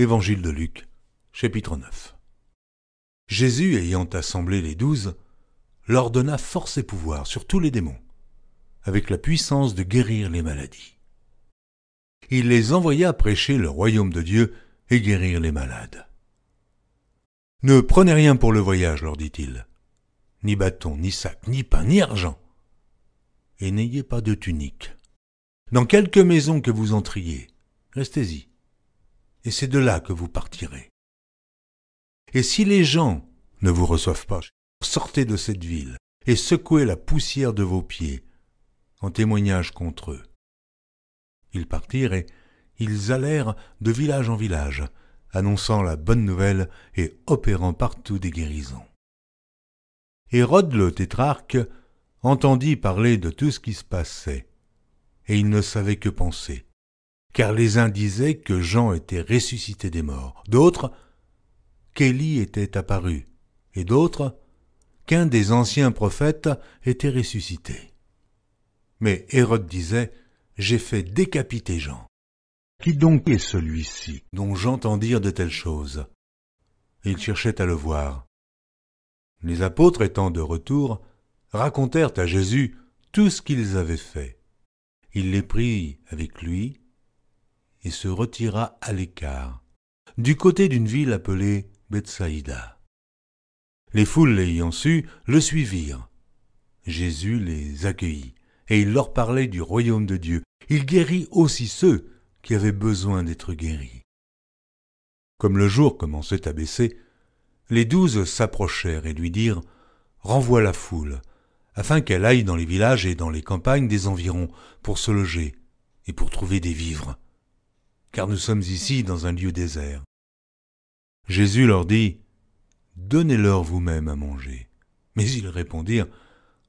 Évangile de Luc, chapitre 9. Jésus, ayant assemblé les douze, leur donna force et pouvoir sur tous les démons, avec la puissance de guérir les maladies. Il les envoya prêcher le royaume de Dieu et guérir les malades. Ne prenez rien pour le voyage, leur dit-il, ni bâton, ni sac, ni pain, ni argent, et n'ayez pas de tunique. Dans quelque maison que vous entriez, restez-y et c'est de là que vous partirez. Et si les gens ne vous reçoivent pas, sortez de cette ville et secouez la poussière de vos pieds en témoignage contre eux. Ils partirent et ils allèrent de village en village, annonçant la bonne nouvelle et opérant partout des guérisons. Hérode le tétrarque entendit parler de tout ce qui se passait, et il ne savait que penser, car les uns disaient que Jean était ressuscité des morts, d'autres qu'Élie était apparu, et d'autres qu'un des anciens prophètes était ressuscité. Mais Hérode disait, J'ai fait décapiter Jean. Qui donc est celui-ci dont j'entends dire de telles choses Il cherchait à le voir. Les apôtres étant de retour, racontèrent à Jésus tout ce qu'ils avaient fait. Il les prit avec lui et se retira à l'écart, du côté d'une ville appelée Bethsaïda. Les foules l'ayant su, le suivirent. Jésus les accueillit, et il leur parlait du royaume de Dieu. Il guérit aussi ceux qui avaient besoin d'être guéris. Comme le jour commençait à baisser, les douze s'approchèrent et lui dirent Renvoie la foule, afin qu'elle aille dans les villages et dans les campagnes des environs pour se loger et pour trouver des vivres car nous sommes ici dans un lieu désert. Jésus leur dit, Donnez-leur vous-même à manger. Mais ils répondirent,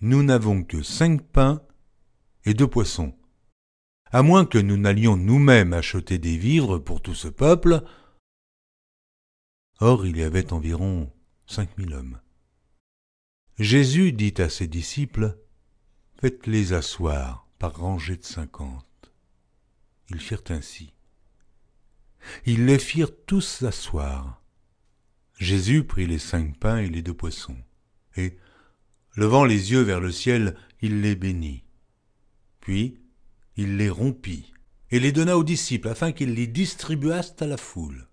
Nous n'avons que cinq pains et deux poissons. À moins que nous n'allions nous-mêmes acheter des vivres pour tout ce peuple. Or il y avait environ cinq mille hommes. Jésus dit à ses disciples, Faites-les asseoir par rangées de cinquante. Ils firent ainsi. Ils les firent tous s'asseoir. Jésus prit les cinq pains et les deux poissons, et, levant les yeux vers le ciel, il les bénit. Puis, il les rompit et les donna aux disciples afin qu'ils les distribuassent à la foule.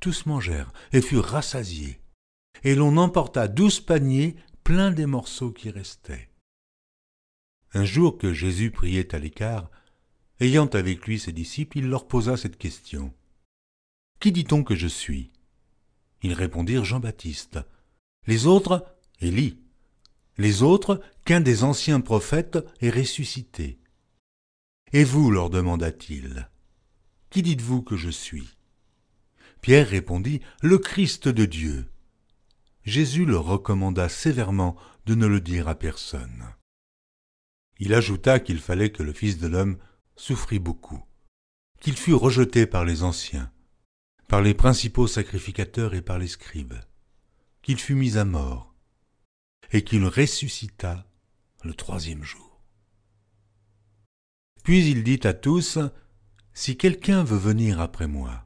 Tous mangèrent et furent rassasiés, et l'on emporta douze paniers pleins des morceaux qui restaient. Un jour que Jésus priait à l'écart, Ayant avec lui ses disciples, il leur posa cette question. Qui dit-on que je suis Ils répondirent Jean-Baptiste. Les autres, Élie. Les autres, qu'un des anciens prophètes est ressuscité. Et vous, leur demanda-t-il, qui dites-vous que je suis Pierre répondit, le Christ de Dieu. Jésus leur recommanda sévèrement de ne le dire à personne. Il ajouta qu'il fallait que le Fils de l'homme souffrit beaucoup, qu'il fut rejeté par les anciens, par les principaux sacrificateurs et par les scribes, qu'il fut mis à mort, et qu'il ressuscita le troisième jour. Puis il dit à tous, Si quelqu'un veut venir après moi,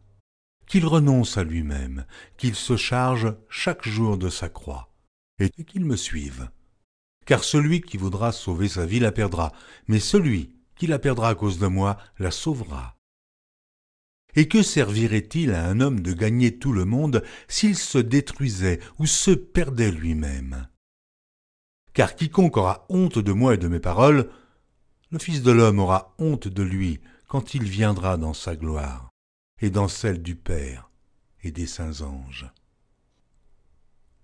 qu'il renonce à lui-même, qu'il se charge chaque jour de sa croix, et qu'il me suive. Car celui qui voudra sauver sa vie la perdra, mais celui qui la perdra à cause de moi la sauvera. Et que servirait-il à un homme de gagner tout le monde s'il se détruisait ou se perdait lui-même Car quiconque aura honte de moi et de mes paroles, le Fils de l'homme aura honte de lui quand il viendra dans sa gloire et dans celle du Père et des saints anges.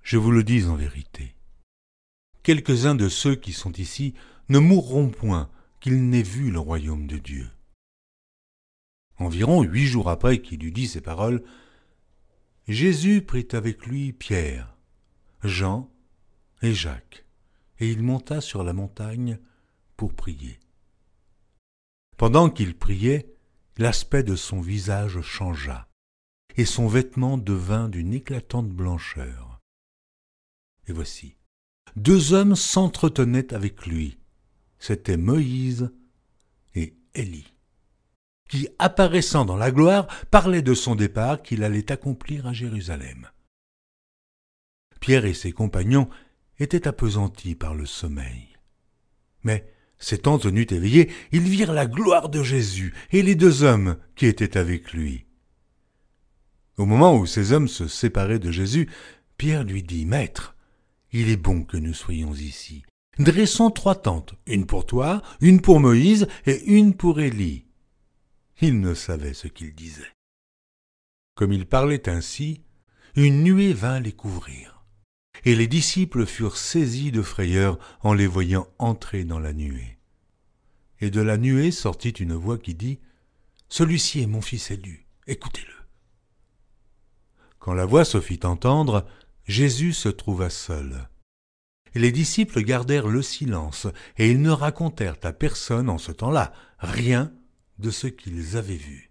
Je vous le dis en vérité. Quelques-uns de ceux qui sont ici ne mourront point qu'il n'ait vu le royaume de Dieu. Environ huit jours après qu'il eut dit ces paroles, Jésus prit avec lui Pierre, Jean et Jacques, et il monta sur la montagne pour prier. Pendant qu'il priait, l'aspect de son visage changea, et son vêtement devint d'une éclatante blancheur. Et voici, deux hommes s'entretenaient avec lui. C'était Moïse et Élie, qui, apparaissant dans la gloire, parlaient de son départ qu'il allait accomplir à Jérusalem. Pierre et ses compagnons étaient appesantis par le sommeil. Mais, s'étant tenus éveillés, ils virent la gloire de Jésus et les deux hommes qui étaient avec lui. Au moment où ces hommes se séparaient de Jésus, Pierre lui dit Maître, il est bon que nous soyons ici. Dressons trois tentes, une pour toi, une pour Moïse et une pour Élie. Il ne savait ce qu'il disait. Comme il parlait ainsi, une nuée vint les couvrir, et les disciples furent saisis de frayeur en les voyant entrer dans la nuée. Et de la nuée sortit une voix qui dit Celui-ci est mon fils élu, écoutez-le. Quand la voix se fit entendre, Jésus se trouva seul les disciples gardèrent le silence, et ils ne racontèrent à personne en ce temps-là rien de ce qu'ils avaient vu.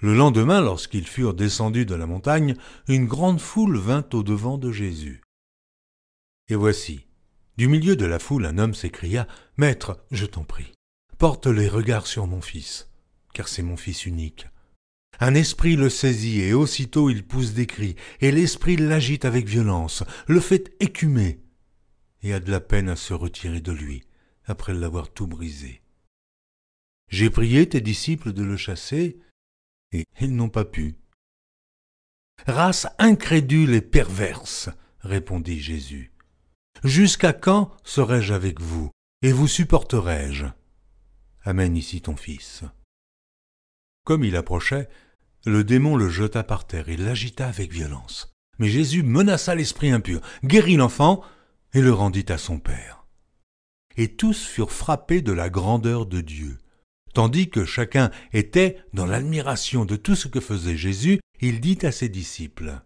Le lendemain, lorsqu'ils furent descendus de la montagne, une grande foule vint au-devant de Jésus. Et voici, du milieu de la foule, un homme s'écria Maître, je t'en prie, porte les regards sur mon fils, car c'est mon fils unique. Un esprit le saisit, et aussitôt il pousse des cris, et l'esprit l'agite avec violence, le fait écumer, et a de la peine à se retirer de lui, après l'avoir tout brisé. J'ai prié tes disciples de le chasser, et ils n'ont pas pu. Race incrédule et perverse, répondit Jésus. Jusqu'à quand serai-je avec vous, et vous supporterai-je Amène ici ton fils. Comme il approchait, le démon le jeta par terre et l'agita avec violence. Mais Jésus menaça l'esprit impur, guérit l'enfant et le rendit à son père. Et tous furent frappés de la grandeur de Dieu. Tandis que chacun était dans l'admiration de tout ce que faisait Jésus, il dit à ses disciples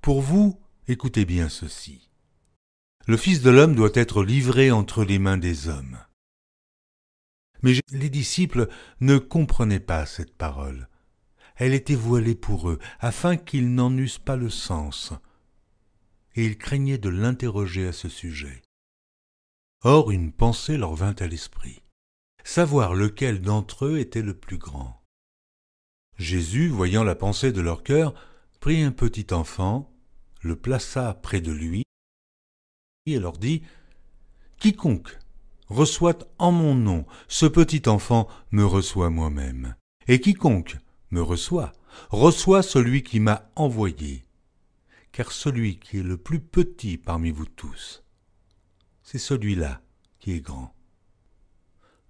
Pour vous, écoutez bien ceci. Le Fils de l'homme doit être livré entre les mains des hommes. Mais les disciples ne comprenaient pas cette parole elle était voilée pour eux, afin qu'ils n'en eussent pas le sens, et ils craignaient de l'interroger à ce sujet. Or une pensée leur vint à l'esprit, savoir lequel d'entre eux était le plus grand. Jésus, voyant la pensée de leur cœur, prit un petit enfant, le plaça près de lui, et leur dit, Quiconque reçoit en mon nom ce petit enfant me reçoit moi-même, et quiconque me reçoit, reçoit celui qui m'a envoyé, car celui qui est le plus petit parmi vous tous, c'est celui-là qui est grand.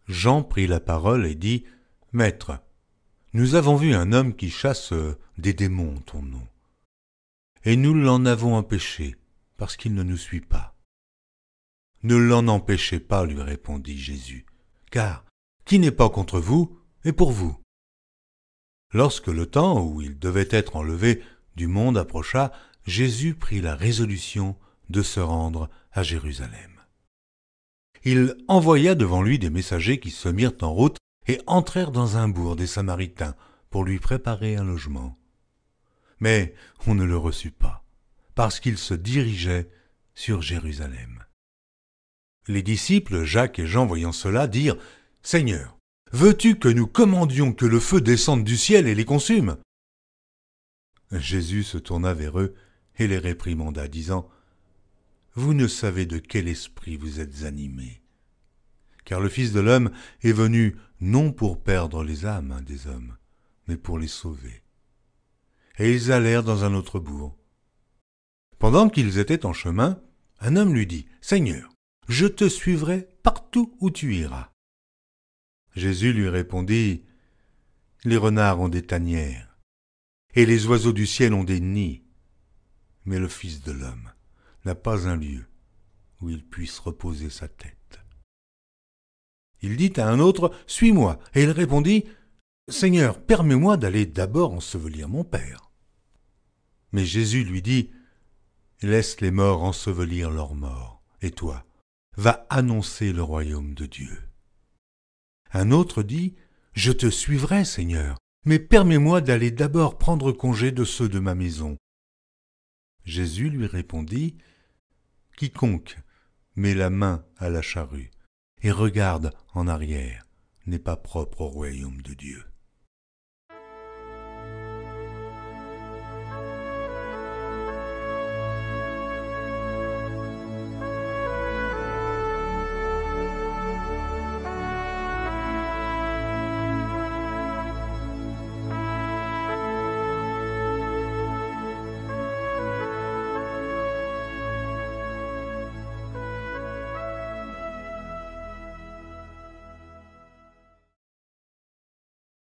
Jean prit la parole et dit, Maître, nous avons vu un homme qui chasse euh, des démons ton nom, et nous l'en avons empêché, parce qu'il ne nous suit pas. Ne l'en empêchez pas, lui répondit Jésus, car qui n'est pas contre vous est pour vous. Lorsque le temps où il devait être enlevé du monde approcha, Jésus prit la résolution de se rendre à Jérusalem. Il envoya devant lui des messagers qui se mirent en route et entrèrent dans un bourg des Samaritains pour lui préparer un logement. Mais on ne le reçut pas, parce qu'il se dirigeait sur Jérusalem. Les disciples, Jacques et Jean voyant cela, dirent Seigneur, Veux-tu que nous commandions que le feu descende du ciel et les consume Jésus se tourna vers eux et les réprimanda, disant Vous ne savez de quel esprit vous êtes animés, car le Fils de l'homme est venu non pour perdre les âmes des hommes, mais pour les sauver. Et ils allèrent dans un autre bourg. Pendant qu'ils étaient en chemin, un homme lui dit Seigneur, je te suivrai partout où tu iras. Jésus lui répondit, Les renards ont des tanières, et les oiseaux du ciel ont des nids, mais le Fils de l'homme n'a pas un lieu où il puisse reposer sa tête. Il dit à un autre, Suis-moi, et il répondit, Seigneur, permets-moi d'aller d'abord ensevelir mon Père. Mais Jésus lui dit, Laisse les morts ensevelir leurs morts, et toi, va annoncer le royaume de Dieu. Un autre dit Je te suivrai, Seigneur, mais permets-moi d'aller d'abord prendre congé de ceux de ma maison. Jésus lui répondit Quiconque met la main à la charrue et regarde en arrière n'est pas propre au royaume de Dieu.